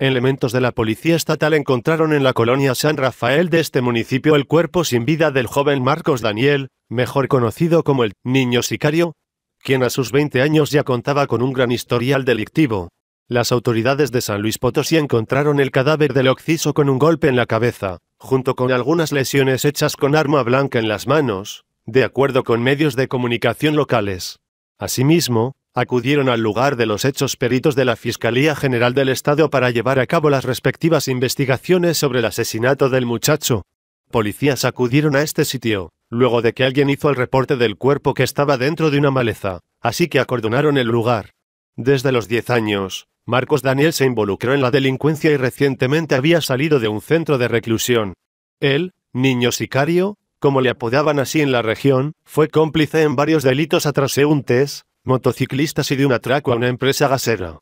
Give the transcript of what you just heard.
Elementos de la policía estatal encontraron en la colonia San Rafael de este municipio el cuerpo sin vida del joven Marcos Daniel, mejor conocido como el niño sicario, quien a sus 20 años ya contaba con un gran historial delictivo. Las autoridades de San Luis Potosí encontraron el cadáver del occiso con un golpe en la cabeza, junto con algunas lesiones hechas con arma blanca en las manos, de acuerdo con medios de comunicación locales. Asimismo, Acudieron al lugar de los hechos peritos de la Fiscalía General del Estado para llevar a cabo las respectivas investigaciones sobre el asesinato del muchacho. Policías acudieron a este sitio, luego de que alguien hizo el reporte del cuerpo que estaba dentro de una maleza, así que acordonaron el lugar. Desde los 10 años, Marcos Daniel se involucró en la delincuencia y recientemente había salido de un centro de reclusión. Él, niño sicario, como le apodaban así en la región, fue cómplice en varios delitos a motociclistas y de un atraco a una empresa gasera.